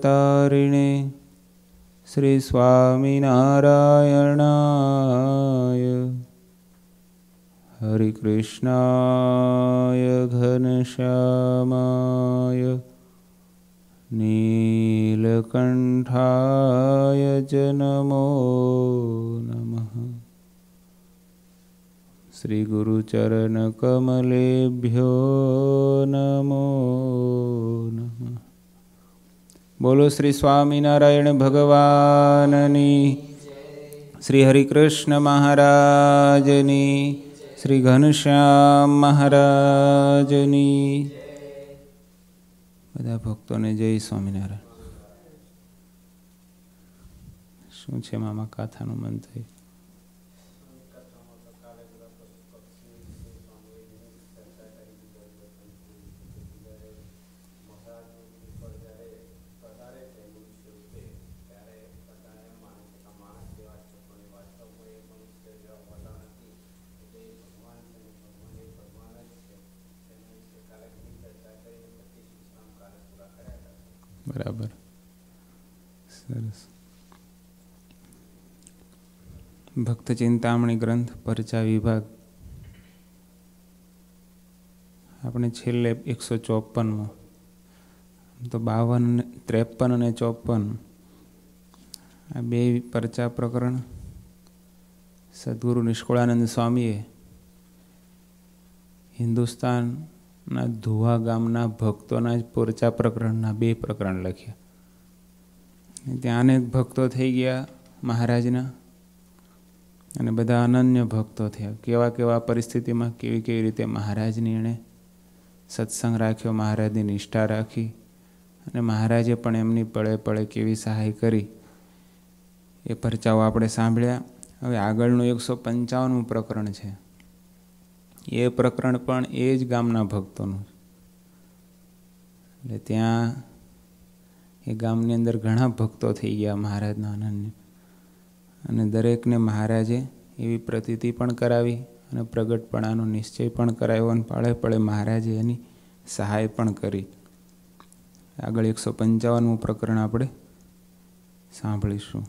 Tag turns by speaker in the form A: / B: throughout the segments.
A: वतारिणे श्रीस्वामिनारायणाय हरिकृष्णाय घनश्यामाय नीलकण्ठाय नमो नमः श्रीगुरुचरणकमलेभ्यो नमो नमः બોલો શ્રી સ્વામિનારાયણ ભગવાનની શ્રી હરિકૃષ્ણ મહારાજની શ્રી ઘનશ્યામ મહારાજની બધા ભક્તોને જય સ્વામિનારાયણ શું છે મામા કાથાનું મન થયું બરાબર સરસ ભક્ત ચિંતામણી ગ્રંથ પરચા વિભાગ આપણે છેલ્લે એકસો ચોપનમાં તો બાવન ત્રેપન અને ચોપન આ બે પરચા પ્રકરણ સદગુરુ નિષ્કુળાનંદ સ્વામીએ હિન્દુસ્તાન ના ધુવા ગામના ભક્તોના જ પોરચા પ્રકરણના બે પ્રકરણ લખ્યા ત્યાં અનેક ભક્તો થઈ ગયા મહારાજના અને બધા અનન્ય ભક્તો થયા કેવા કેવા પરિસ્થિતિમાં કેવી કેવી રીતે મહારાજની એણે સત્સંગ રાખ્યો મહારાજની નિષ્ઠા રાખી અને મહારાજે પણ એમની પળે પળે કેવી સહાય કરી એ પરચાઓ આપણે સાંભળ્યા હવે આગળનું એકસો પંચાવનમું પ્રકરણ છે એ પ્રકરણ પણ એ જ ગામના ભક્તોનું એટલે ત્યાં એ ગામની અંદર ઘણા ભક્તો થઈ ગયા મહારાજના આનંદને અને દરેકને મહારાજે એવી પ્રતીતિ પણ કરાવી અને પ્રગટપણાનો નિશ્ચય પણ કરાવ્યો અને પાળે પળે મહારાજે એની સહાય પણ કરી આગળ એકસો પંચાવનમું પ્રકરણ આપણે સાંભળીશું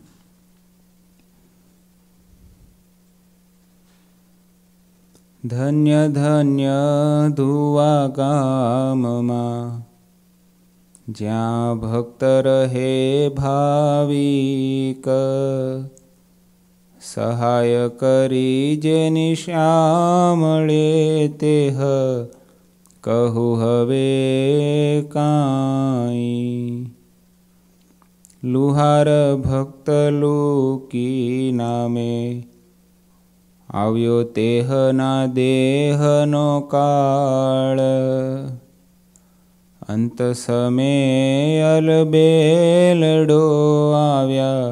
A: ધન્ય ધન્ય ધુવા ગામમાં જ્યાં ભક્ત રહે ભાવિક સહાય કરી જે નિશામળે તે હ કહું હવે કાંઈ લુહાર ભક્ત લુકી નામે આવ્યો તેહના દેહનો કાળ અંત સમે અલબેલડો આવ્યા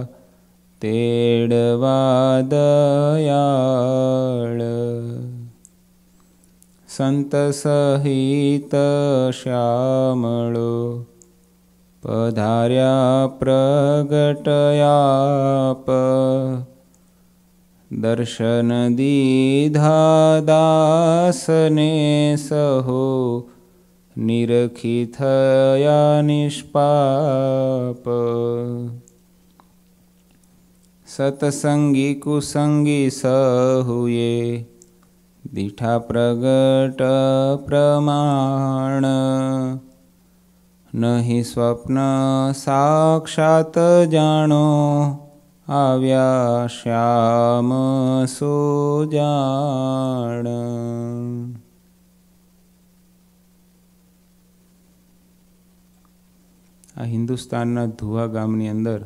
A: તેડવા દયાળ સંત સહિત શ્યામળો પધાર્યા પ્રગટયાપ दर्शन दीधा दासने सहो निरखितया निष्पाप सत्सङ्गी कुसङ्गी स दिठा प्रगट प्रमाण नहि स्वप्न साक्षात् जानो આવ્યા શ્યામ સુજાણ આ હિન્દુસ્તાનના ધુવા ગામની અંદર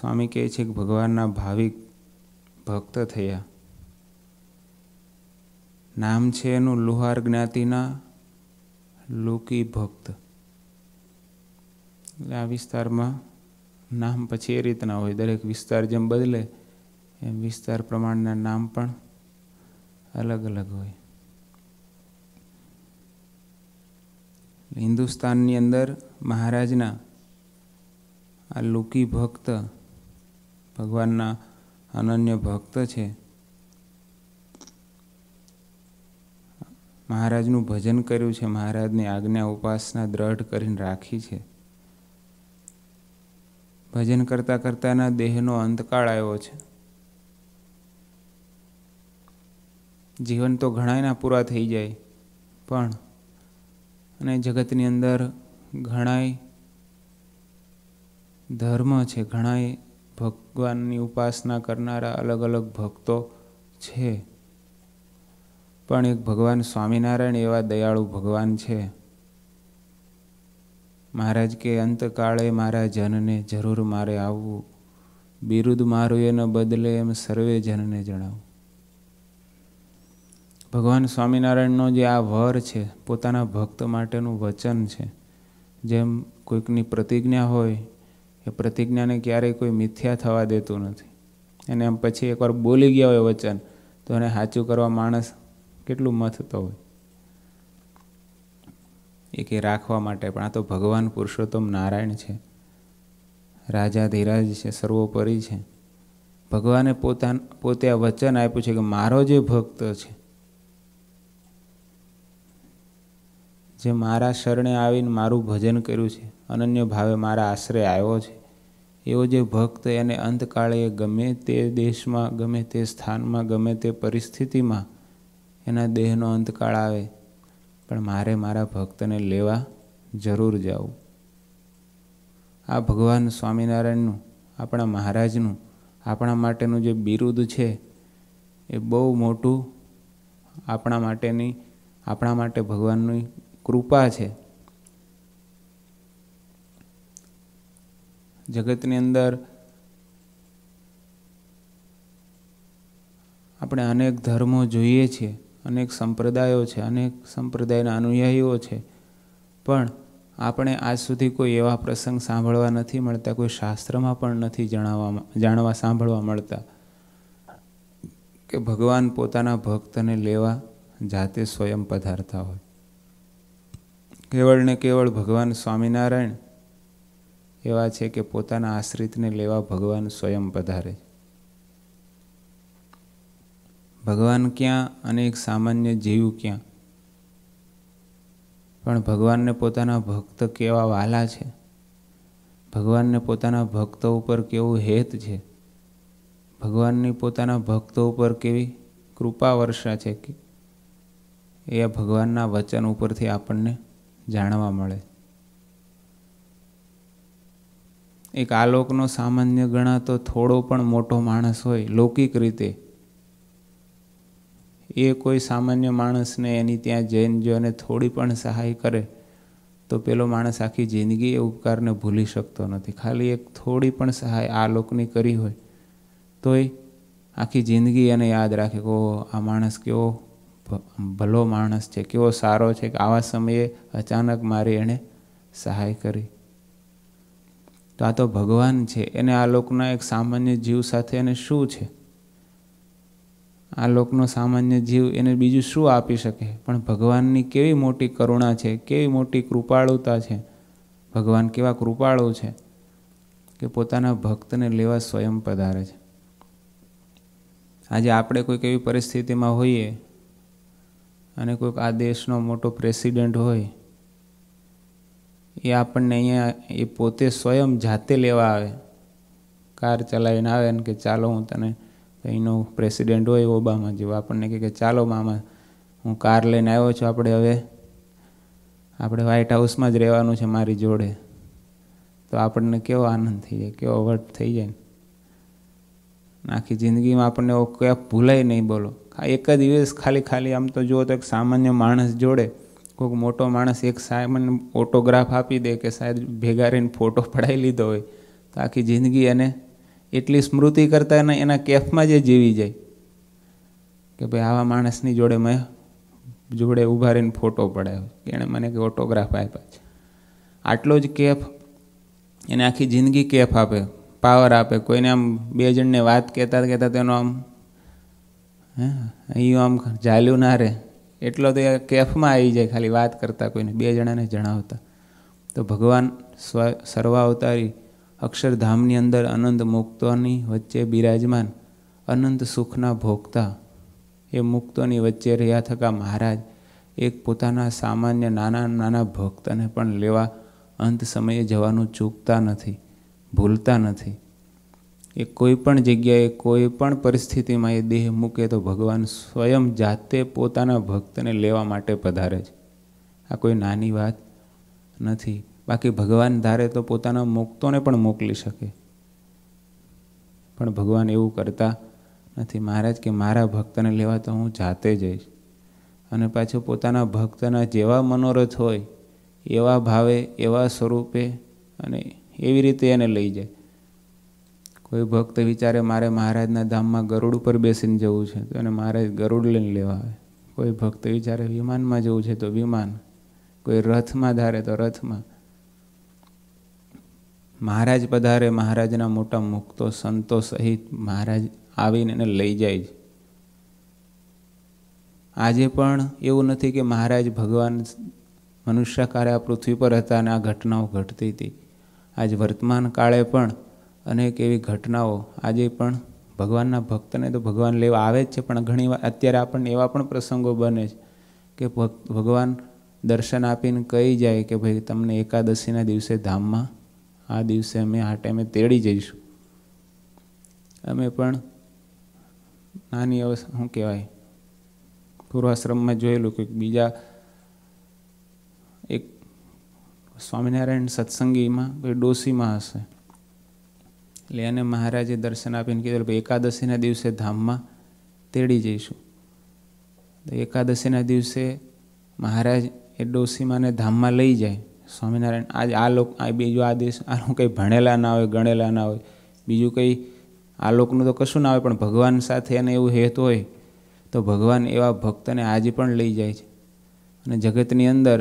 A: સ્વામી કહે છે કે ભગવાનના ભાવિક ભક્ત થયા નામ છે એનું લુહાર જ્ઞાતિના લોકી ભક્ત આ વિસ્તારમાં નામ પછી એ રીતના હોય દરેક વિસ્તાર જેમ બદલે એમ વિસ્તાર પ્રમાણના નામ પણ અલગ અલગ હોય હિન્દુસ્તાનની અંદર મહારાજના આ લુકી ભક્ત ભગવાનના અનન્ય ભક્ત છે મહારાજનું ભજન કર્યું છે મહારાજની આજ્ઞા ઉપાસના દ્રઢ કરીને રાખી છે ભજન કરતાં કરતાંના દેહનો અંતકાળ આવ્યો છે જીવન તો ઘણાયના પૂરા થઈ જાય પણ અને જગતની અંદર ઘણાય ધર્મ છે ઘણાય ભગવાનની ઉપાસના કરનારા અલગ અલગ ભક્તો છે પણ એક ભગવાન સ્વામિનારાયણ એવા દયાળુ ભગવાન છે મહારાજ કે અંતકાળે મારા જનને જરૂર મારે આવવું બિરુદ મારું એના બદલે એમ સર્વે જનને જણાવું ભગવાન સ્વામિનારાયણનો જે આ વર છે પોતાના ભક્ત માટેનું વચન છે જેમ કોઈકની પ્રતિજ્ઞા હોય એ પ્રતિજ્ઞાને ક્યારેય કોઈ મિથ્યા થવા દેતું નથી અને એમ પછી એકવાર બોલી ગયા હોય વચન તો એને સાચું કરવા માણસ કેટલું મથતો હોય એ રાખવા માટે પણ આ તો ભગવાન પુરુષોત્તમ નારાયણ છે રાજા ધીરાજ છે સર્વોપરી છે ભગવાને પોતાના પોતે આ વચન આપ્યું છે કે મારો જે ભક્ત છે જે મારા શરણે આવીને મારું ભજન કર્યું છે અનન્ય ભાવે મારા આશરે આવ્યો છે એવો જે ભક્ત એને અંતકાળે ગમે તે દેશમાં ગમે તે સ્થાનમાં ગમે તે પરિસ્થિતિમાં એના દેહનો અંતકાળ આવે પણ મારે મારા ભક્તને લેવા જરૂર જાઉં આ ભગવાન સ્વામિનારાયણનું આપણા મહારાજનું આપણા માટેનું જે બિરુદ છે એ બહુ મોટું આપણા માટેની આપણા માટે ભગવાનની કૃપા છે જગતની અંદર આપણે અનેક ધર્મો જોઈએ છીએ અનેક સંપ્રદાયો છે અનેક સંપ્રદાયના અનુયાયીઓ છે પણ આપણે આજ સુધી કોઈ એવા પ્રસંગ સાંભળવા નથી મળતા કોઈ શાસ્ત્રમાં પણ નથી જણાવવા જાણવા સાંભળવા મળતા કે ભગવાન પોતાના ભક્તને લેવા જાતે સ્વયં પધારતા હોય કેવળ ને કેવળ ભગવાન સ્વામિનારાયણ એવા છે કે પોતાના આશ્રિતને લેવા ભગવાન સ્વયં પધારે છે ભગવાન ક્યાં અને એક સામાન્ય જીવ ક્યાં પણ ભગવાનને પોતાના ભક્ત કેવા વાલા છે ભગવાનને પોતાના ભક્તો ઉપર કેવું હેત છે ભગવાનની પોતાના ભક્તો ઉપર કેવી કૃપા વર્ષા છે કે એ ભગવાનના વચન ઉપરથી આપણને જાણવા મળે એક આલોકનો સામાન્ય ગણાતો થોડો પણ મોટો માણસ હોય લૌકિક રીતે એ કોઈ સામાન્ય માણસને એની ત્યાં જૈન જો એને થોડી પણ સહાય કરે તો પેલો માણસ આખી જિંદગી એ ઉપકારને ભૂલી શકતો નથી ખાલી એક થોડી પણ સહાય આ લોકની કરી હોય તોય આખી જિંદગી એને યાદ રાખે કે આ માણસ કેવો ભલો માણસ છે કેવો સારો છે કે આવા સમયે અચાનક મારી એણે સહાય કરી તો આ તો ભગવાન છે એને આ લોકના એક સામાન્ય જીવ સાથે એને શું છે આ લોકનો સામાન્ય જીવ એને બીજું શું આપી શકે પણ ભગવાનની કેવી મોટી કરુણા છે કેવી મોટી કૃપાળુતા છે ભગવાન કેવા કૃપાળુ છે કે પોતાના ભક્તને લેવા સ્વયં પધારે છે આજે આપણે કોઈક એવી પરિસ્થિતિમાં હોઈએ અને કોઈક આ દેશનો મોટો પ્રેસિડેન્ટ હોય એ આપણને અહીંયા એ પોતે સ્વયં જાતે લેવા આવે કાર ચલાવીને આવે ને કે ચાલો હું તને અહીંનો પ્રેસિડેન્ટ હોય ઓબામા જેવો આપણને કહે કે ચાલો મામા હું કાર લઈને આવ્યો છું આપણે હવે આપણે વ્હાઇટ હાઉસમાં જ રહેવાનું છે મારી જોડે તો આપણને કેવો આનંદ થઈ જાય કેવો વટ થઈ જાય આખી જિંદગીમાં આપણને ક્યાં ભૂલાય નહીં બોલો એક જ દિવસ ખાલી ખાલી આમ તો જુઓ તો એક સામાન્ય માણસ જોડે કોઈક મોટો માણસ એક સામાન્ય ઓટોગ્રાફ આપી દે કે સાહેબ ભેગા રહીને ફોટો પડાવી લીધો હોય તો આખી જિંદગી એને એટલી સ્મૃતિ કરતાં એના કેફમાં જે જીવી જાય કે ભાઈ આવા માણસની જોડે મેં જોડે ઊભા રહીને ફોટો પડાયો કે એણે મને કે ઓટોગ્રાફ આપ્યા છે આટલો જ કેફ એને આખી જિંદગી કેફ આપે પાવર આપે કોઈને આમ બે જણને વાત કહેતા કહેતા તેનો આમ હે અહીં આમ ઝાલ્યું ના રહે એટલો તો એ કેફમાં આવી જાય ખાલી વાત કરતા કોઈને બે જણાને જણાવતા તો ભગવાન સ્વ સર્વાવતારી અક્ષરધામની અંદર અનંત મુક્તોની વચ્ચે બિરાજમાન અનંત સુખના ભોગતા એ મુક્તોની વચ્ચે રહ્યા થતા મહારાજ એક પોતાના સામાન્ય નાના નાના ભક્તને પણ લેવા અંત સમયે જવાનું ચૂકતા નથી ભૂલતા નથી એ કોઈ પણ જગ્યાએ કોઈ પણ પરિસ્થિતિમાં એ દેહ મૂકે તો ભગવાન સ્વયં જાતે પોતાના ભક્તને લેવા માટે પધારે છે આ કોઈ નાની વાત નથી બાકી ભગવાન ધારે તો પોતાના મુક્તોને પણ મોકલી શકે પણ ભગવાન એવું કરતા નથી મહારાજ કે મારા ભક્તને લેવા તો હું જાતે જઈશ અને પાછું પોતાના ભક્તના જેવા મનોરથ હોય એવા ભાવે એવા સ્વરૂપે અને એવી રીતે એને લઈ જાય કોઈ ભક્ત વિચારે મારે મહારાજના ધામમાં ગરુડ ઉપર બેસીને જવું છે તો એને મહારાજ ગરુડ લઈને લેવા આવે કોઈ ભક્ત વિચારે વિમાનમાં જવું છે તો વિમાન કોઈ રથમાં ધારે તો રથમાં મહારાજ પધારે મહારાજના મોટા મુક્તો સંતો સહિત મહારાજ આવીને એને લઈ જાય છે આજે પણ એવું નથી કે મહારાજ ભગવાન મનુષ્યકારે આ પૃથ્વી પર હતા અને આ ઘટનાઓ ઘટતી હતી આજ વર્તમાન કાળે પણ અનેક એવી ઘટનાઓ આજે પણ ભગવાનના ભક્તને તો ભગવાન લેવા આવે જ છે પણ ઘણી અત્યારે આપણને એવા પણ પ્રસંગો બને છે કે ભગવાન દર્શન આપીને કહી જાય કે ભાઈ તમને એકાદશીના દિવસે ધામમાં આ દિવસે અમે આ ટાઈમે તેડી જઈશું અમે પણ નાની અવસ્થા શું કહેવાય પૂર્વાશ્રમમાં જોયેલું કે બીજા એક સ્વામિનારાયણ સત્સંગીમાં કોઈ ડોસીમાં હશે એટલે એને મહારાજે દર્શન આપીને કીધું ભાઈ એકાદશીના દિવસે ધામમાં તેડી જઈશું તો એકાદશીના દિવસે મહારાજ એ ડોસીમાને ધામમાં લઈ જાય સ્વામિનારાયણ આજ આ લોક આ બીજો આ દેશ આ કંઈ ભણેલા ના હોય ગણેલા ના હોય બીજું કંઈ આ લોકનું તો કશું ના હોય પણ ભગવાન સાથે એને એવું હેત હોય તો ભગવાન એવા ભક્તને આજે પણ લઈ જાય છે અને જગતની અંદર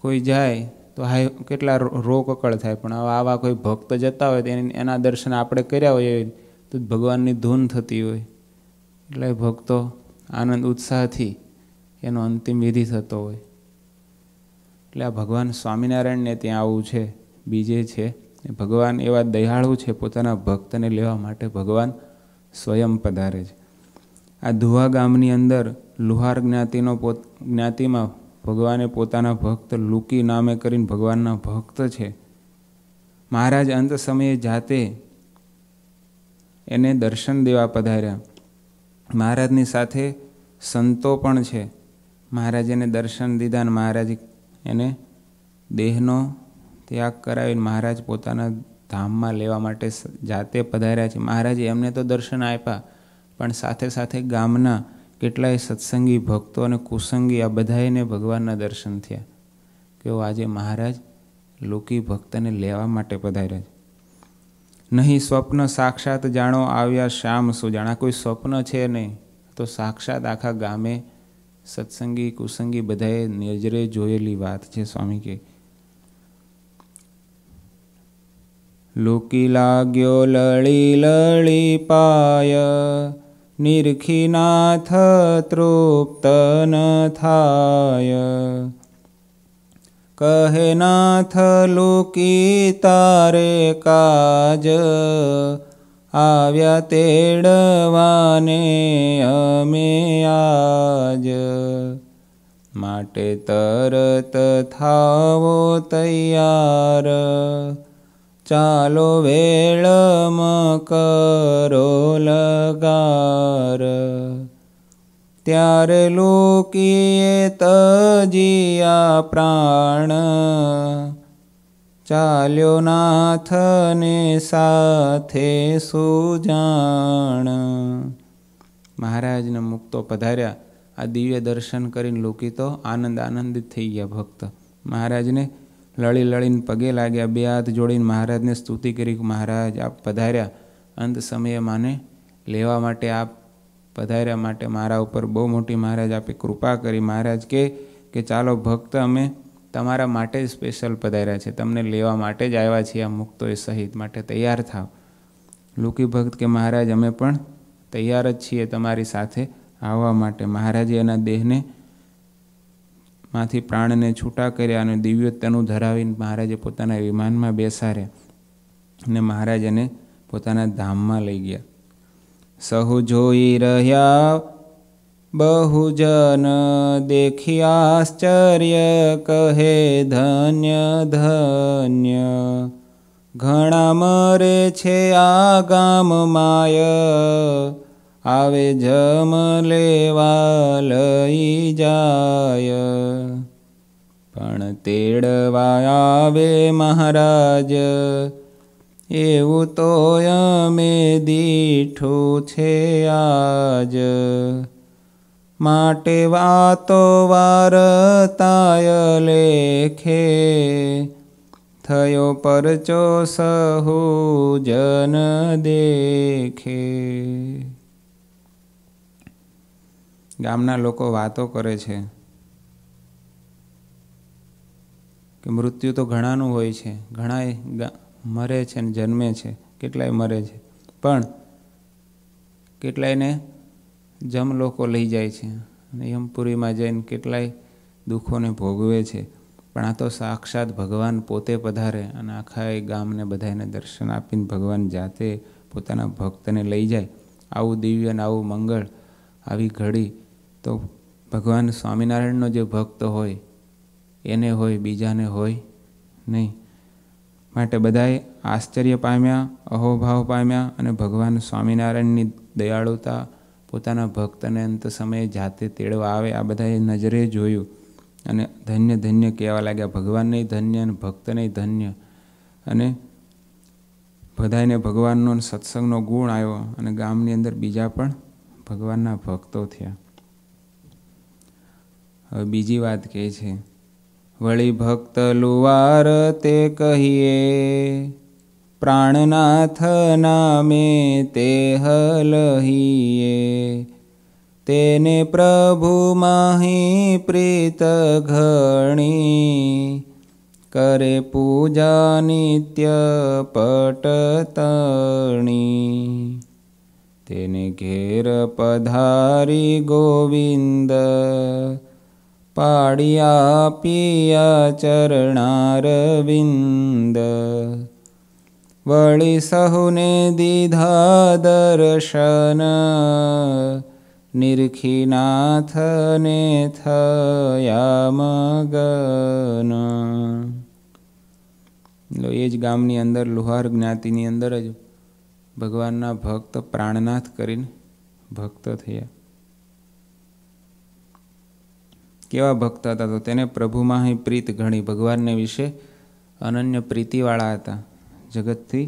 A: કોઈ જાય તો હા કેટલા રોકકળ થાય પણ હવે આવા કોઈ ભક્ત જતા હોય તો એના દર્શન આપણે કર્યા હોય તો ભગવાનની ધૂન થતી હોય એટલે ભક્તો આનંદ ઉત્સાહથી એનો અંતિમ વિધિ થતો હોય એટલે આ ભગવાન સ્વામિનારાયણને ત્યાં આવું છે બીજે છે ભગવાન એવા દયાળુ છે પોતાના ભક્તને લેવા માટે ભગવાન સ્વયં પધારે છે આ ધુવા ગામની અંદર લુહાર જ્ઞાતિનો પોત જ્ઞાતિમાં ભગવાને પોતાના ભક્ત લુકી નામે કરીને ભગવાનના ભક્ત છે મહારાજ અંત સમયે જાતે એને દર્શન દેવા પધાર્યા મહારાજની સાથે સંતો પણ છે મહારાજે એને દર્શન દીધા અને મહારાજે એને દેહનો ત્યાગ કરાવીને મહારાજ પોતાના ધામમાં લેવા માટે જાતે પધાર્યા છે મહારાજે એમને તો દર્શન આપ્યા પણ સાથે સાથે ગામના કેટલાય સત્સંગી ભક્તો અને કુસંગી આ બધાને ભગવાનના દર્શન થયા કેવો આજે મહારાજ લોકી ભક્તને લેવા માટે પધાર્યા છે નહીં સ્વપ્ન સાક્ષાત જાણો આવ્યા શ્યામ સુજાણા કોઈ સ્વપ્ન છે નહીં તો સાક્ષાત આખા ગામે સત્સંગી કુસંગી બધાએ નજરે જોયેલી વાત છે સ્વામી કે લોકી લાગ્યો લળી લળી પાય નિરખી નાથ તૃપ્ત ન થાય કહે નાથ લોકી તારે કાજ આવ્યા તેડવાને અમે આજ માટે તરત થાવો તૈયાર ચાલો વેળમ કરો લગાર ત્યારે લોકીએ તજિયા પ્રાણ ચાલ્યો નાથને સાથે સુજાણ મહારાજના મુક્તો પધાર્યા આ દિવ્ય દર્શન કરીને લોકિતો આનંદ આનંદિત થઈ ગયા ભક્ત મહારાજને લળી લળીને પગે લાગ્યા બે હાથ જોડીને મહારાજને સ્તુતિ કરી મહારાજ આપ પધાર્યા અંત સમયે માને લેવા માટે આપ પધાર્યા માટે મારા ઉપર બહુ મોટી મહારાજ આપે કૃપા કરી મહારાજ કે ચાલો ભક્ત અમે તમારા માટે જ સ્પેશિયલ પધાર્યા છે તમને લેવા માટે જ આવ્યા છીએ આ મુક્તો એ સહિત માટે તૈયાર થાવ લુકી ભક્ત કે મહારાજ અમે પણ તૈયાર જ છીએ તમારી સાથે આવવા માટે મહારાજે એના દેહને માંથી પ્રાણને છૂટા કર્યા અને દિવ્યતાનું ધરાવીને મહારાજે પોતાના વિમાનમાં બેસાર્યા અને મહારાજ એને પોતાના ધામમાં લઈ ગયા સહુ જોઈ રહ્યા बहुजन देखियाश्चर्य કહે ધન્ય ધન્ય ઘણા મરે છે આ ગામ માય આવે જમ લેવા લઈ જાય પણ તેડવા આવે મહારાજ એવું તો અમે દીઠું છે આજ માટે વાતો વારતાય લેખે થયો પરચો સહુ જન દેખે ગામના લોકો વાતો કરે છે કે મૃત્યુ તો ઘણાનું હોય છે ઘણા મરે છે ને જન્મે છે કેટલાય મરે છે પણ કેટલાયને જમ લોકો લઈ જાય છે અને યમપુરીમાં જઈને કેટલાય દુઃખોને ભોગવે છે પણ આ તો સાક્ષાત ભગવાન પોતે પધારે અને આખા એ ગામને બધાને દર્શન આપીને ભગવાન જાતે પોતાના ભક્તને લઈ જાય આવું દિવ્ય અને આવું મંગળ આવી ઘડી તો ભગવાન સ્વામિનારાયણનો જે ભક્ત હોય એને હોય બીજાને હોય નહીં માટે બધાએ આશ્ચર્ય પામ્યા અહોભાવ પામ્યા અને ભગવાન સ્વામિનારાયણની દયાળુતા પોતાના ભક્તને અંત સમયે જાતે તેડવા આવે આ બધાએ નજરે જોયું અને ધન્ય ધન્ય કહેવા લાગ્યા ભગવાનને ધન્ય અને ભક્તને ધન્ય અને બધાને ભગવાનનો સત્સંગનો ગુણ આવ્યો અને ગામની અંદર બીજા પણ ભગવાનના ભક્તો થયા હવે બીજી વાત કહે છે વળી ભક્ત લુવાર તે કહીએ પ્રાણનાથ નામે તે હલહીએ તેને પ્રભુ માહી પ્રીત ઘણી કરે પૂજા નિત્ય પટતણી તેને ઘેર પધારી ગોવિંદ પાડિયા પિયા ચરણારવિંદ વળી સહુને દીધા દર્શન નિરખીનાથને થયા મગન એ જ ગામની અંદર લુહાર જ્ઞાતિની અંદર જ ભગવાનના ભક્ત પ્રાણનાથ કરીને ભક્ત થયા કેવા ભક્ત હતા તો તેને પ્રભુમાં પ્રીત ઘણી ભગવાનને વિશે અનન્ય પ્રીતિવાળા હતા જગતથી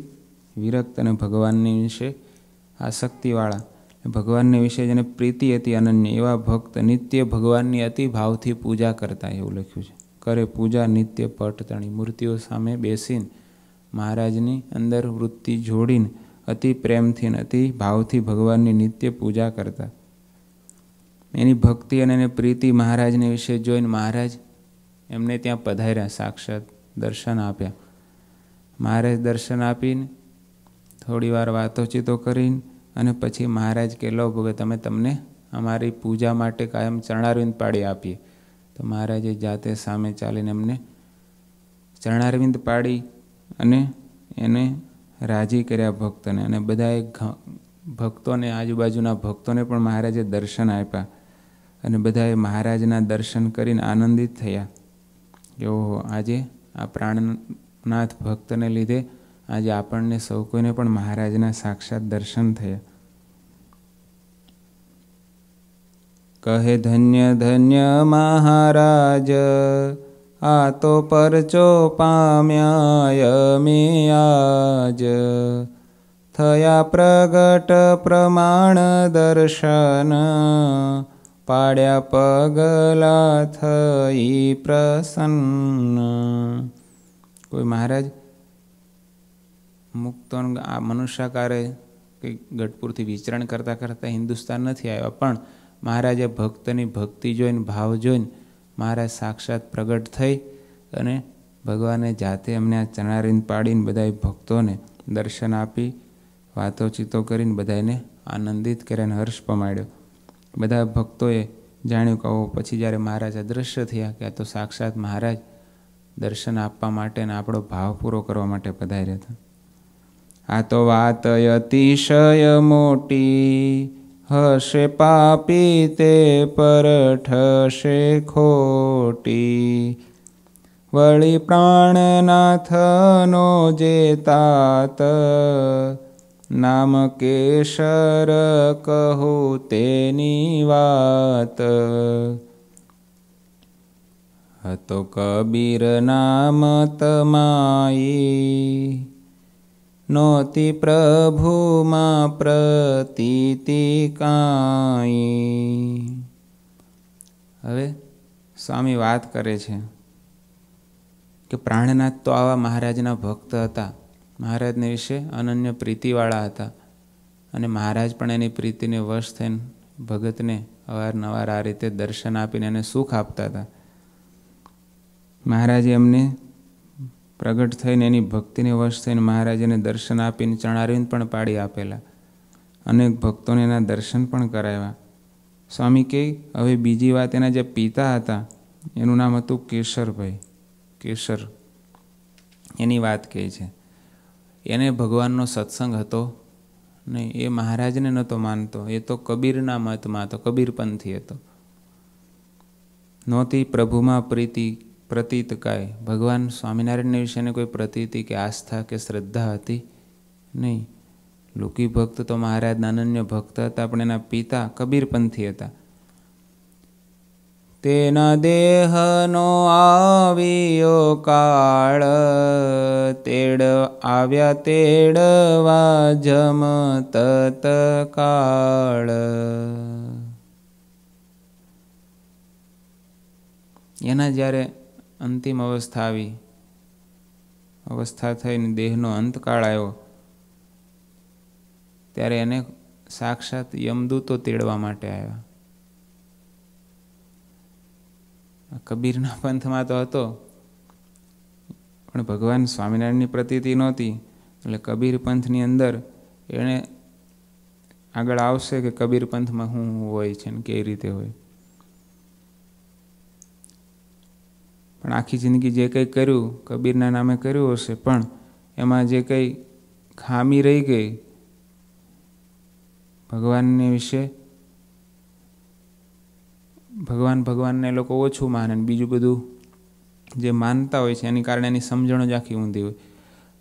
A: વિરક્ત અને ભગવાનની વિશે આસક્તિવાળા ભગવાનને વિશે જેને પ્રીતિ હતી અનન્ય એવા ભક્ત નિત્ય ભગવાનની અતિ ભાવથી પૂજા કરતા એવું લખ્યું છે કરે પૂજા નિત્ય પટતણી મૂર્તિઓ સામે બેસીને મહારાજની અંદર વૃત્તિ જોડીને અતિ પ્રેમથી અને અતિ ભાવથી ભગવાનની નિત્ય પૂજા કરતા એની ભક્તિ અને એને પ્રીતિ મહારાજને વિશે જોઈને મહારાજ એમને ત્યાં પધાર્યા સાક્ષાત દર્શન આપ્યા મહારાજ દર્શન આપીને થોડી વાર વાતોચીતો કરીને અને પછી મહારાજ કે લો ભોગે તમે તમને અમારી પૂજા માટે કાયમ ચરણારવિંદ પાડી આપીએ તો મહારાજે જાતે સામે ચાલીને એમને ચરણારવિંદ પાડી અને એને રાજી કર્યા ભક્તને અને બધાએ ભક્તોને આજુબાજુના ભક્તોને પણ મહારાજે દર્શન આપ્યા અને બધાએ મહારાજના દર્શન કરીને આનંદિત થયા કે ઓહો આજે આ પ્રાણ નાથ ભક્તને લીધે આજે આપણને સૌ કોઈને પણ મહારાજના સાક્ષાત દર્શન થયા કહે ધન્ય ધન્ય મહારાજ આ તો પરચો પામ્યાય મિયાજ થયા પ્રગટ પ્રમાણ દર્શન પાડ્યા પગલા થઈ પ્રસન્ન કોઈ મહારાજ મુક્તોન આ મનુષ્યાકારે કંઈક ગઢપુરથી વિચરણ કરતાં કરતાં હિન્દુસ્તાન નથી આવ્યા પણ મહારાજે ભક્તની ભક્તિ જોઈને ભાવ જોઈને મહારાજ સાક્ષાત પ્રગટ થઈ અને ભગવાને જાતે એમને આ ચણારીને પાડીને બધા ભક્તોને દર્શન આપી વાતો ચીતો કરીને બધાને આનંદિત કર્યાને હર્ષ પમાડ્યો બધા ભક્તોએ જાણ્યું કહો પછી જ્યારે મહારાજ અદૃશ્ય થયા કે આ તો સાક્ષાત મહારાજ દર્શન આપવા માટે અને આપણો ભાવ પૂરો કરવા માટે પધાર્યા હતા આ તો વાત અતિશય મોટી હશે પાપી તે પરઠશે ખોટી વળી પ્રાણનાથનો જે તાત નામ કેશર કહું તેની વાત હતો કબીર નામ તમાઈ નોતી પ્રભુમાં પ્રતીતિ કાઈ હવે સ્વામી વાત કરે છે કે પ્રાણનાથ તો આવા મહારાજના ભક્ત હતા મહારાજને વિશે અનન્ય પ્રીતિવાળા હતા અને મહારાજ પણ એની પ્રીતિને વશ થઈને ભગતને અવારનવાર આ રીતે દર્શન આપીને એને સુખ આપતા હતા મહારાજે એમને પ્રગટ થઈને એની ભક્તિને વશ થઈને મહારાજને દર્શન આપીને ચણારીને પણ પાડી આપેલા અનેક ભક્તોને એના દર્શન પણ કરાવ્યા સ્વામી કહે હવે બીજી વાત એના જે પિતા હતા એનું નામ હતું કેશરભાઈ કેશર એની વાત કહે છે એને ભગવાનનો સત્સંગ હતો નહીં એ મહારાજને નહોતો માનતો એ તો કબીરના મતમાં હતો કબીરપંથી હતો નહોતી પ્રભુમાં પ્રીતિ પ્રતીત કાય ભગવાન સ્વામિનારાયણને વિશેની કોઈ પ્રતીતિ કે આસ્થા કે શ્રદ્ધા હતી નહીં લોકી ભક્ત તો મહારાજ અનન્ય ભક્ત હતા પણ એના પિતા કબીરપંથી હતા તેના દેહનો આવ્યો કાળ તેડ આવ્યા તેડવા જમ તત્કાળ એના જ્યારે અંતિમ અવસ્થા આવી અવસ્થા થઈને દેહનો અંતકાળ આવ્યો ત્યારે એને સાક્ષાત યમદૂતો તેડવા માટે આવ્યા કબીરના પંથમાં તો હતો પણ ભગવાન સ્વામિનારાયણની પ્રતીતિ નહોતી એટલે કબીર પંથની અંદર એણે આગળ આવશે કે કબીર પંથમાં હું હોય છે ને કેવી રીતે હોય પણ આખી જિંદગી જે કંઈ કર્યું કબીરના નામે કર્યું હશે પણ એમાં જે કંઈ ખામી રહી ગઈ ભગવાનને વિશે ભગવાન ભગવાનને લોકો ઓછું માને બીજું બધું જે માનતા હોય છે એની કારણે એની સમજણ જ આખી ઊંધી હોય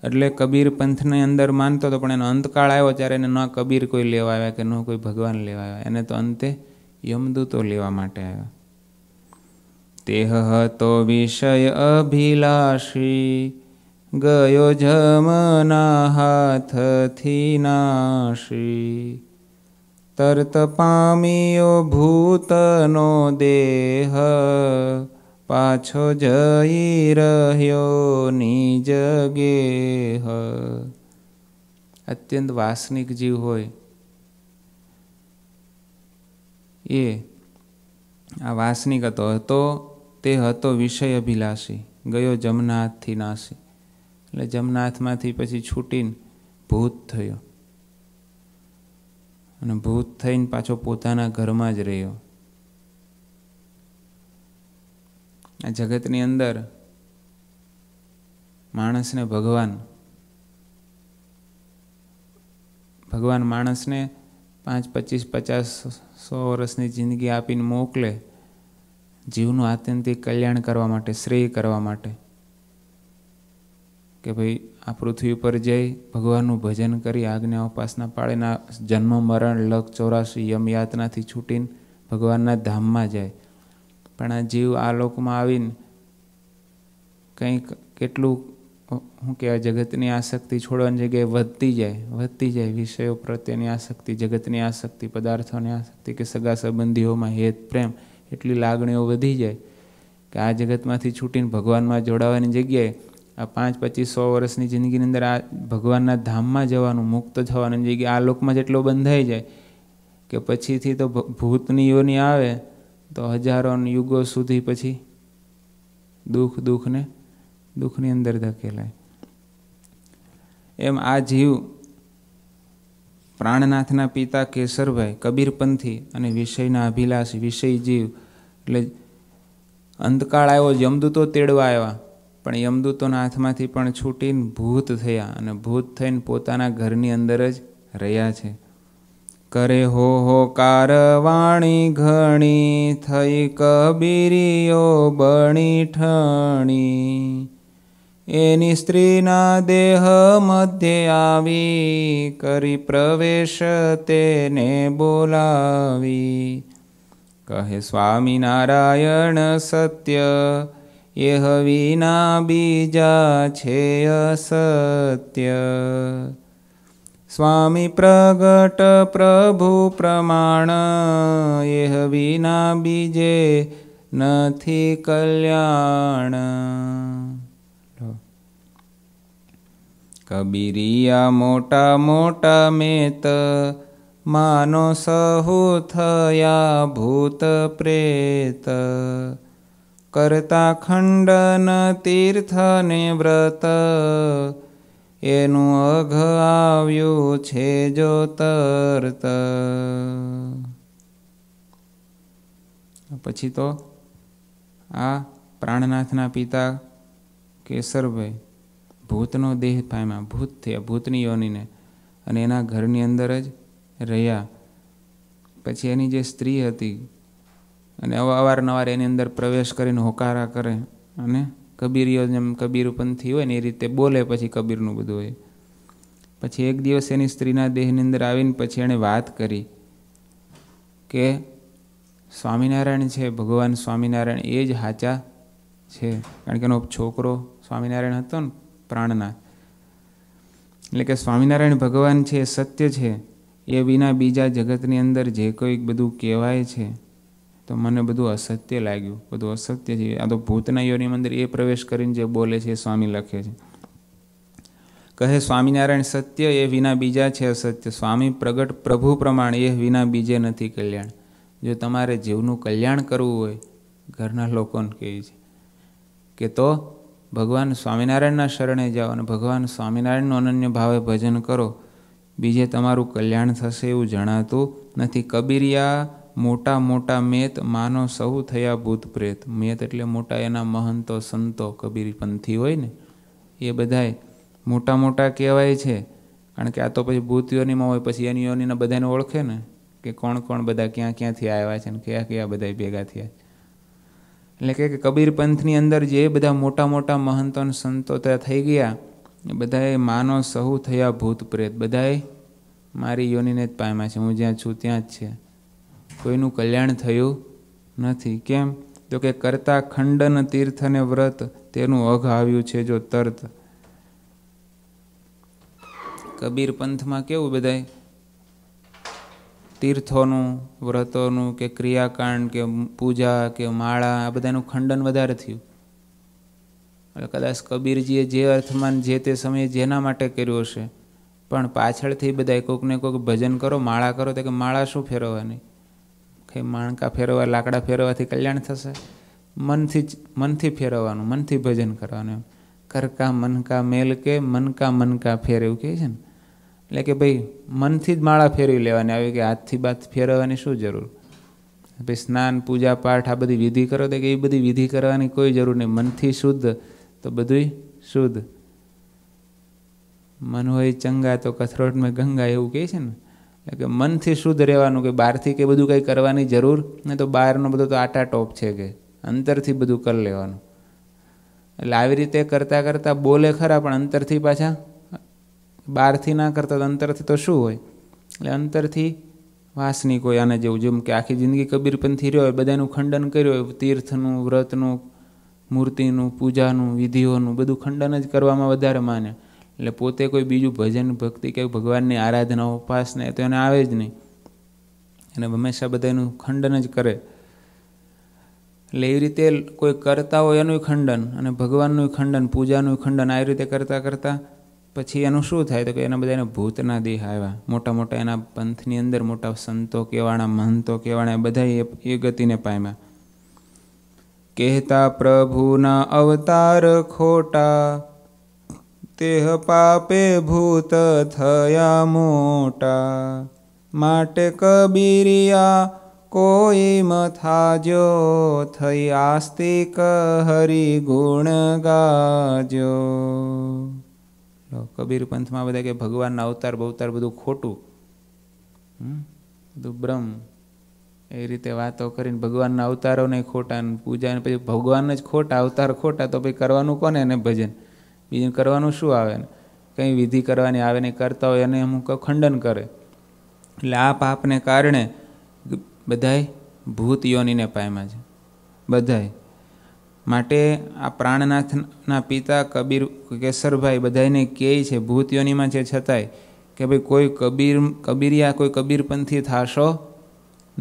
A: એટલે કબીર પંથની અંદર માનતો હતો પણ એનો અંતકાળ આવ્યો ત્યારે એને ન કબીર કોઈ લેવા આવ્યા કે ન કોઈ ભગવાન લેવા આવ્યા એને તો અંતે યમદૂતો લેવા માટે આવ્યા તેહ હતો વિષય અભિલાષી ગયો જમના હાથથી નાશી તર્ત પામ્યો ભૂતનો દેહ પાછો જઈ રહ્યો નિજ ગેહ અત્યંત વાસનિક જીવ હોય એ આ વાસનિક હતો તો તે હતો વિષય અભિલાષી ગયો જમનાથથી નાસી એટલે જમનાથમાંથી પછી છૂટીને ભૂત થયો અને ભૂત થઈને પાછો પોતાના ઘરમાં જ રહ્યો આ જગતની અંદર માણસને ભગવાન ભગવાન માણસને પાંચ પચીસ પચાસ સો વર્ષની જિંદગી આપીને મોકલે જીવનું આત્યંતિક કલ્યાણ કરવા માટે શ્રેય કરવા માટે કે ભાઈ આ પૃથ્વી પર જઈ ભગવાનનું ભજન કરી આજ્ઞા ઉપાસના પાળીના જન્મ મરણ લગ ચોરાસી યમયાતનાથી છૂટીને ભગવાનના ધામમાં જાય પણ આ જીવ આ લોકમાં આવીને કંઈક કેટલું શું કહેવાય જગતની આસક્તિ છોડવાની જગ્યાએ વધતી જાય વધતી જાય વિષયો પ્રત્યેની આસક્તિ જગતની આસક્તિ પદાર્થોની આસક્તિ કે સગા સંબંધીઓમાં હેત પ્રેમ એટલી લાગણીઓ વધી જાય કે આ જગતમાંથી છૂટીને ભગવાનમાં જોડાવાની જગ્યાએ આ પાંચ પચીસ સો વર્ષની જિંદગીની અંદર આ ભગવાનના ધામમાં જવાનું મુક્ત થવાની જગ્યાએ આ લોકમાં જેટલો બંધાઈ જાય કે પછીથી તો ભૂતની યોની આવે તો હજારો યુગો સુધી પછી દુઃખ દુઃખને દુઃખની અંદર ધકેલાય એમ આ જીવ પ્રાણનાથના પિતા કેસરભાઈ કબીરપંથી અને વિષયના અભિલાષ વિષય જીવ એટલે અંતકાળ આવ્યો યમદૂતો તેડવા આવ્યા પણ યમદૂતોના હાથમાંથી પણ છૂટીને ભૂત થયા અને ભૂત થઈને પોતાના ઘરની અંદર જ રહ્યા છે કરે હો હો કારવાણી ઘણી થઈ કબીરીઓ બણી ઠણી એની સ્ત્રીના દેહ મધ્ય આવી કરી પ્રવેશ તેને બોલાવી કહે સ્વામિનારાયણ સત્ય એહ વિના બીજા છે અસત્ય સ્વામી પ્રગટ પ્રભુ પ્રમાણ એહ વિના બીજે નથી કલ્યાણ કબીરિયા મોટા મોટા મેત માનો સહુ થયા ભૂત પ્રેત કરતા ખંડન તીર્થને વ્રત એનું અઘ આવ્યું છે જો તરત પછી તો આ પ્રાણનાથના પિતા કેસરભાઈ ભૂતનો દેહ પામ્યા ભૂત થયા ભૂતની યોનીને અને એના ઘરની અંદર જ રહ્યા પછી એની જે સ્ત્રી હતી અને અવારનવાર એની અંદર પ્રવેશ કરીને હોકારા કરે અને કબીરીઓ જેમ કબીરપંથી હોય ને એ રીતે બોલે પછી કબીરનું બધું હોય પછી એક દિવસ એની સ્ત્રીના દેહની અંદર આવીને પછી એણે વાત કરી કે સ્વામિનારાયણ છે ભગવાન સ્વામિનારાયણ એ જ હાચા છે કારણ કે એનો છોકરો સ્વામિનારાયણ હતો ને પ્રાણના એટલે કે સ્વામિનારાયણ ભગવાન છે એ સત્ય છે એ વિના બીજા જગતની અંદર જે કંઈક બધું કહેવાય છે તો મને બધું અસત્ય લાગ્યું બધું અસત્ય છે આ તો ભૂતના યોની મંદિર એ પ્રવેશ કરીને જે બોલે છે એ સ્વામી લખે છે કહે સ્વામિનારાયણ સત્ય એ વિના બીજા છે અસત્ય સ્વામી પ્રગટ પ્રભુ પ્રમાણ એ વિના બીજે નથી કલ્યાણ જો તમારે જીવનું કલ્યાણ કરવું હોય ઘરના લોકોને કહે છે કે તો ભગવાન સ્વામિનારાયણના શરણે જાઓ અને ભગવાન સ્વામિનારાયણનું અનન્ય ભાવે ભજન કરો બીજે તમારું કલ્યાણ થશે એવું જણાતું નથી કબીરિયા મોટા મોટા મેત માનો સૌ થયા ભૂત પ્રેત મેત એટલે મોટા એના મહંતો સંતો કબીરપંથી હોય ને એ બધાય મોટા મોટા કહેવાય છે કારણ કે આ તો પછી ભૂત યોનીમાં હોય પછી એની યોનીના બધાને ઓળખે ને કે કોણ કોણ બધા ક્યાં ક્યાંથી આવ્યા છે ને કયા કયા બધા ભેગા થયા એટલે કે કબીરપંથની અંદર જે બધા મોટા મોટા મહંતો અને સંતો ત્યાં થઈ ગયા એ બધાએ માનો સહુ થયા ભૂત પ્રેત બધાએ મારી યોનીને જ પામ્યા છે હું જ્યાં છું ત્યાં જ છે કોઈનું કલ્યાણ થયું નથી કેમ તો કે કરતા ખંડન તીર્થને વ્રત તેનું અઘ આવ્યું છે જો તર્ત કબીર પંથમાં કેવું બધાય તીર્થોનું વ્રતોનું કે ક્રિયાકાંડ કે પૂજા કે માળા આ બધાનું ખંડન વધારે થયું કદાચ કબીરજીએ જે અર્થમાં જે તે સમયે જેના માટે કર્યું હશે પણ પાછળથી બધા કોઈકને કોઈક ભજન કરો માળા કરો તો કે માળા શું ફેરવવાની કંઈ માણકા ફેરવવા લાકડા ફેરવવાથી કલ્યાણ થશે મનથી જ મનથી ફેરવવાનું મનથી ભજન કરવાનું એમ કરકા મનકા મેલ કે મનકા મનકા ફેરવું કહે છે ને એટલે કે ભાઈ મનથી જ માળા ફેરવી લેવાની આવી કે હાથથી બાથ ફેરવવાની શું જરૂર ભાઈ સ્નાન પૂજા પાઠ આ બધી વિધિ કરો તો કે એ બધી વિધિ કરવાની કોઈ જરૂર નહીં મનથી શુદ્ધ તો બધું શુદ્ધ મન હોય ચંગા તો કથરોટમાં ગંગા એવું કહે છે ને એટલે કે મનથી શુદ્ધ રહેવાનું કે બહારથી કે બધું કંઈ કરવાની જરૂર ને તો બહારનો બધો તો આટા ટોપ છે કે અંતરથી બધું કરી લેવાનું એટલે આવી રીતે કરતાં કરતાં બોલે ખરા પણ અંતરથી પાછા બહારથી ના કરતા તો અંતરથી તો શું હોય એટલે અંતરથી વાસની કોઈ આને જેવું જેમ કે આખી જિંદગી કબીરપંથી રહ્યો હોય બધાનું ખંડન કર્યું હોય તીર્થનું વ્રતનું મૂર્તિનું પૂજાનું વિધિઓનું બધું ખંડન જ કરવામાં વધારે માને એટલે પોતે કોઈ બીજું ભજન ભક્તિ કે ભગવાનની આરાધના ઉપાસના તો એને આવે જ નહીં અને હંમેશા બધાનું ખંડન જ કરે એટલે એવી રીતે કોઈ કરતા હોય એનું ખંડન અને ભગવાનનું ખંડન પૂજાનું ખંડન આવી રીતે કરતાં કરતાં પછી એનું શું થાય તો કે એના બધા એને ભૂતના દેહ આવ્યા મોટા મોટા એના પંથની અંદર મોટા સંતો કેવાણા મહંતો કેવાણા બધા એ ગતિને પામ્યા કહેતા પ્રભુના અવતાર ખોટા તેહ પાપે ભૂત થયા મોટા માટે કબીરિયા કોઈ મથાજો થઈ આસ્તિક હરિ ગુણ ગાજો કબીર પંથમાં બધા કે ભગવાનના અવતાર બવતાર બધું ખોટું બધું બ્રહ્મ એ રીતે વાતો કરીને ભગવાનના અવતારો નહીં ખોટા પૂજા ને પછી ભગવાન જ ખોટા અવતાર ખોટા તો પછી કરવાનું કોને એને ભજન બીજું કરવાનું શું આવે ને કંઈ વિધિ કરવાની આવે નહીં કરતા હોય એને અમુક ખંડન કરે એટલે આ પાપને કારણે બધાય ભૂત યોનીને પામ્યા છે બધાય માટે આ પ્રાણનાથના પિતા કબીર કેસરભાઈ બધાને કહે છે ભૂત યોનીમાં છે છતાંય કે ભાઈ કોઈ કબીર કબીરિયા કોઈ કબીરપંથી થાશો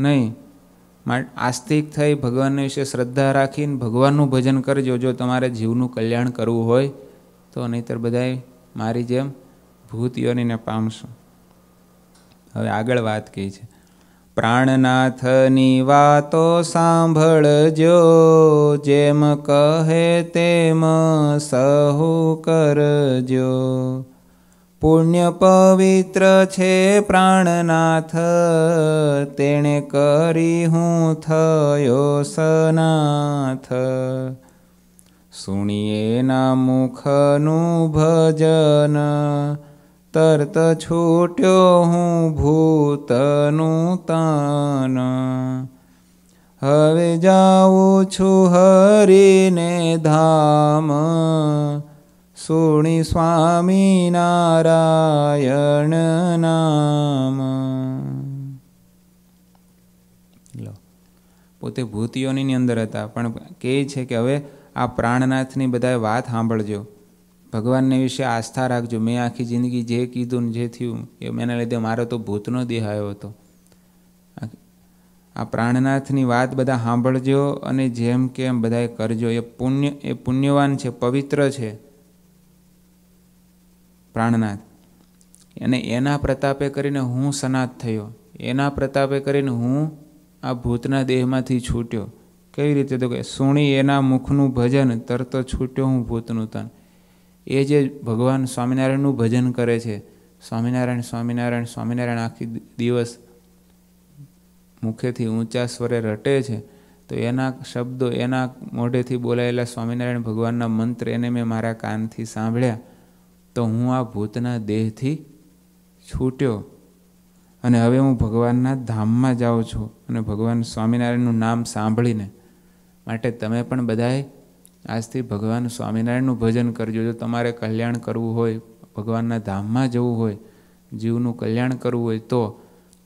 A: નહીં આસ્તિક થઈ ભગવાન વિશે શ્રદ્ધા રાખીને ભગવાનનું ભજન કરજો જો તમારે જીવનું કલ્યાણ કરવું હોય તો નહીંતર બધાએ મારી જેમ ભૂત યોનીને પામશો હવે આગળ વાત કહી છે પ્રાણનાથની વાતો સાંભળજો જેમ કહે તેમ સહુ કરજો પુણ્ય પવિત્ર છે પ્રાણનાથ તેણે કરી હું થયો સનાથ સુણીએ મુખનું ભજન તરત છૂટ્યો હું ભૂતનું તાન હવે જાઉં છું હરીને ધામ સુણી સ્વામી નારાયણ નામ લો પોતે ભૂતિઓની અંદર હતા પણ કહે છે કે હવે આ પ્રાણનાથની બધાએ વાત સાંભળજો ભગવાનને વિશે આસ્થા રાખજો મેં આખી જિંદગી જે કીધું ને જે થયું એ એના લીધે મારો તો ભૂતનો દેહ આવ્યો હતો આ પ્રાણનાથની વાત બધા સાંભળજો અને જેમ કે એમ બધાએ કરજો એ પુણ્ય એ પુણ્યવાન છે પવિત્ર છે પ્રાણનાથ અને એના પ્રતાપે કરીને હું સનાથ થયો એના પ્રતાપે કરીને હું આ ભૂતના દેહમાંથી છૂટ્યો કેવી રીતે તો કે સુણી એના મુખનું ભજન તરતો છૂટ્યો હું ભૂતનું તન એ જે ભગવાન સ્વામિનારાયણનું ભજન કરે છે સ્વામિનારાયણ સ્વામિનારાયણ સ્વામિનારાયણ આખી દિવસ મુખેથી ઊંચા સ્વરે રટે છે તો એના શબ્દો એના મોઢેથી બોલાયેલા સ્વામિનારાયણ ભગવાનના મંત્ર એને મેં મારા કાનથી સાંભળ્યા તો હું આ ભૂતના દેહથી છૂટ્યો અને હવે હું ભગવાનના ધામમાં જાઉં છું અને ભગવાન સ્વામિનારાયણનું નામ સાંભળીને માટે તમે પણ બધાએ આજથી ભગવાન સ્વામિનારાયણનું ભજન કરજો જો તમારે કલ્યાણ કરવું હોય ભગવાનના ધામમાં જવું હોય જીવનું કલ્યાણ કરવું હોય તો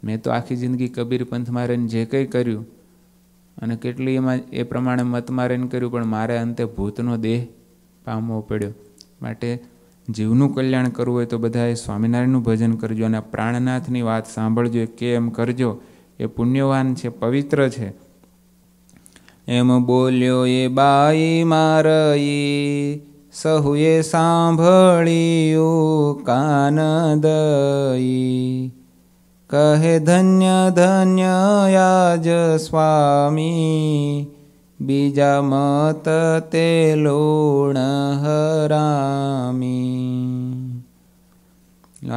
A: મેં તો આખી જિંદગી કબીર પંથમાં રહીને જે કંઈ કર્યું અને કેટલી એમાં એ પ્રમાણે મતમાં રહીને કર્યું પણ મારે અંતે ભૂતનો દેહ પામવો પડ્યો માટે જીવનું કલ્યાણ કરવું હોય તો બધાએ સ્વામિનારાયણનું ભજન કરજો અને પ્રાણનાથની વાત સાંભળજો કે એમ કરજો એ પુણ્યવાન છે પવિત્ર છે એમ બોલ્યો એ બાઈ મારઈ સહુએ સાંભળ્યું કાન દઈ કહે ધન્ય ધન્ય યાજ સ્વામી બીજા મત તે લોણ હરામી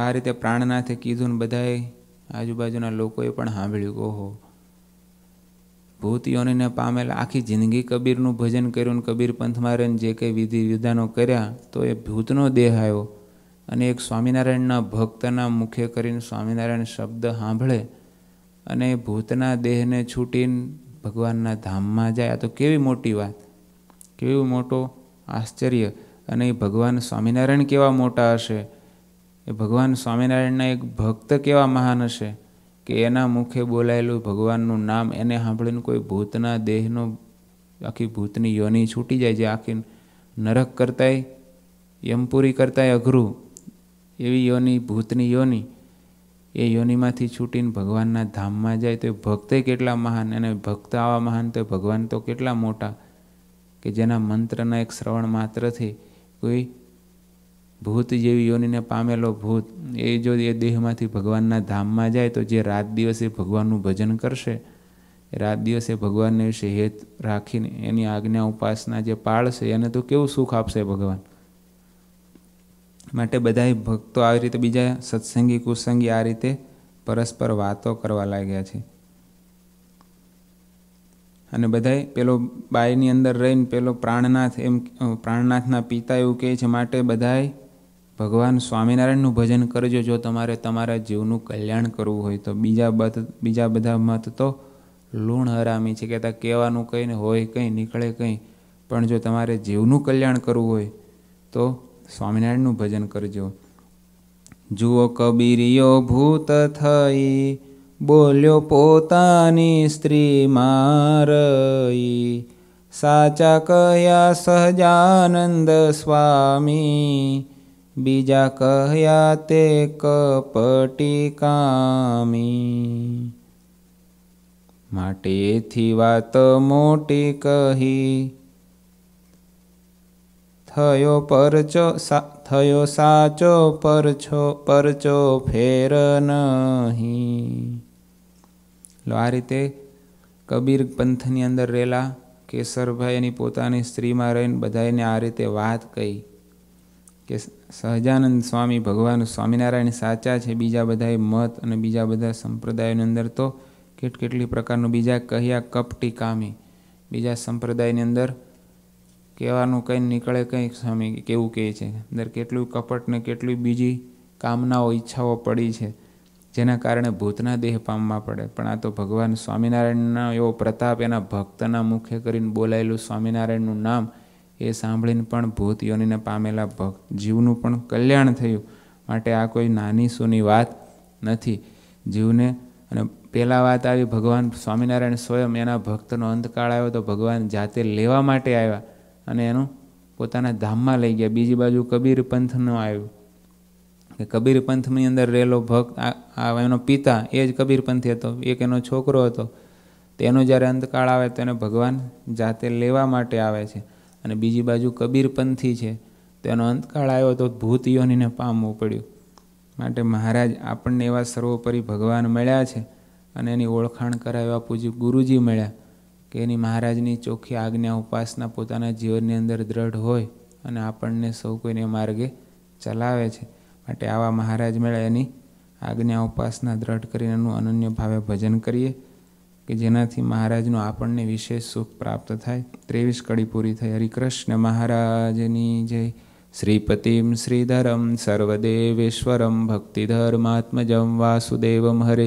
A: આ રીતે પ્રાણનાથે કીધું ને બધાએ આજુબાજુના લોકોએ પણ સાંભળ્યું ઓહો ભૂતિઓનીને પામેલા આખી જિંદગી કબીરનું ભજન કર્યું કબીર પંથમાં રહીને જે કંઈ વિધિ વિધાનો કર્યા તો એ ભૂતનો દેહ આવ્યો અને એક સ્વામિનારાયણના ભક્તના મુખે કરીને સ્વામિનારાયણ શબ્દ સાંભળે અને ભૂતના દેહને છૂટીને ભગવાનના ધામમાં જાય આ તો કેવી મોટી વાત કેવો મોટો આશ્ચર્ય અને એ ભગવાન સ્વામિનારાયણ કેવા મોટા હશે એ ભગવાન સ્વામિનારાયણના એક ભક્ત કેવા મહાન હશે કે એના મુખે બોલાયેલું ભગવાનનું નામ એને સાંભળીને કોઈ ભૂતના દેહનો આખી ભૂતની યોની છૂટી જાય જે આખી નરક કરતાય યમપુરી કરતાય અઘરું એવી યોની ભૂતની યોની એ યોનીમાંથી છૂટીને ભગવાનના ધામમાં જાય તો એ ભક્તે કેટલા મહાન અને ભક્ત આવા મહાન તો ભગવાન તો કેટલા મોટા કે જેના મંત્રના એક શ્રવણ માત્રથી કોઈ ભૂત જેવી યોનિને પામેલો ભૂત એ જો એ દેહમાંથી ભગવાનના ધામમાં જાય તો જે રાત દિવસે ભગવાનનું ભજન કરશે રાત દિવસે ભગવાનને વિશે હેત રાખીને એની આજ્ઞા ઉપાસના જે પાળશે એને તો કેવું સુખ આપશે ભગવાન માટે બધાએ ભક્તો આવી રીતે બીજા સત્સંગી કુસંગી આ રીતે પરસ્પર વાતો કરવા લાગ્યા છે અને બધાએ પેલો બાયની અંદર રહીને પેલો પ્રાણનાથ એમ પ્રાણનાથના પિતા એવું કહે છે માટે બધાએ ભગવાન સ્વામિનારાયણનું ભજન કરજો જો તમારે તમારા જીવનું કલ્યાણ કરવું હોય તો બીજા બીજા બધા મત તો લૂણ હરામી છે કહેતા કહેવાનું કંઈ ને હોય કંઈ નીકળે કંઈ પણ જો તમારે જીવનું કલ્યાણ કરવું હોય તો સ્વામિનારાયણનું ભજન કરજો જુઓ કબીરિયો ભૂત થઈ બોલ્યો પોતાની સ્ત્રી મારઈ સાચા કયા સહજાનંદ સ્વામી બીજા કહ્યા તે કપટી કામી માટેથી વાત મોટી કહી થયો પરચો થયો સાચો પરછો પરચો ફેર નહીં આ રીતે કબીર પંથની અંદર રહેલા કેસરભાઈ એની પોતાની સ્ત્રીમાં રહીને બધાને આ રીતે વાત કહી કે સહજાનંદ સ્વામી ભગવાન સ્વામિનારાયણ સાચા છે બીજા બધાએ મત અને બીજા બધા સંપ્રદાયોની અંદર તો કેટકેટલી પ્રકારનું બીજા કહ્યા કપટી કામી બીજા સંપ્રદાયની અંદર કહેવાનું કંઈ નીકળે કંઈક સ્વામી કેવું કહે છે અંદર કેટલું કપટ ને કેટલી બીજી કામનાઓ ઈચ્છાઓ પડી છે જેના કારણે ભૂતના દેહ પામવા પડે પણ આ તો ભગવાન સ્વામિનારાયણનો એવો પ્રતાપ એના ભક્તના મુખે કરીને બોલાયેલું સ્વામિનારાયણનું નામ એ સાંભળીને પણ ભૂત યોનીને પામેલા ભક્ત જીવનું પણ કલ્યાણ થયું માટે આ કોઈ નાની સૂની વાત નથી જીવને અને પહેલાં વાત આવી ભગવાન સ્વામિનારાયણ સ્વયં એના ભક્તનો અંતકાળ આવ્યો તો ભગવાન જાતે લેવા માટે આવ્યા અને એનું પોતાના ધામમાં લઈ ગયા બીજી બાજુ કબીર પંથનું આવ્યું કે કબીર પંથની અંદર રહેલો ભક્ત આ એનો પિતા એ જ કબીર પંથી હતો એક એનો છોકરો હતો તેનો જ્યારે અંતકાળ આવે તો એને ભગવાન જાતે લેવા માટે આવે છે અને બીજી બાજુ કબીરપંથી છે તેનો અંતકાળ આવ્યો તો ભૂત યોનીને પામવું પડ્યું માટે મહારાજ આપણને એવા સર્વોપરી ભગવાન મળ્યા છે અને એની ઓળખાણ કરાવ્યા પૂજ્ય ગુરુજી મળ્યા કે એની મહારાજની ચોખ્ખી આજ્ઞા ઉપાસના પોતાના જીવનની અંદર દ્રઢ હોય અને આપણને સૌ કોઈને માર્ગે ચલાવે છે માટે આવા મહારાજ મેળા એની આજ્ઞા ઉપાસના દ્રઢ કરીને એનું અનન્ય ભાવે ભજન કરીએ કે જેનાથી મહારાજનું આપણને વિશેષ સુખ પ્રાપ્ત થાય ત્રેવીસ કડી પૂરી થઈ હરિકૃષ્ણ મહારાજની જય શ્રીપતિમ શ્રીધરમ સર્વદેવેશ્વરમ ભક્તિધર્માત્મજમ વાસુદેવમ હરે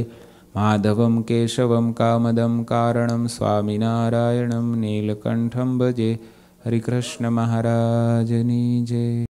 A: માધવમ કેશવમ કામદમ કારણમ સ્વામિનારાયણમ નીલકંઠમ ભજે હરિકૃષ્ણ મહારાજની જય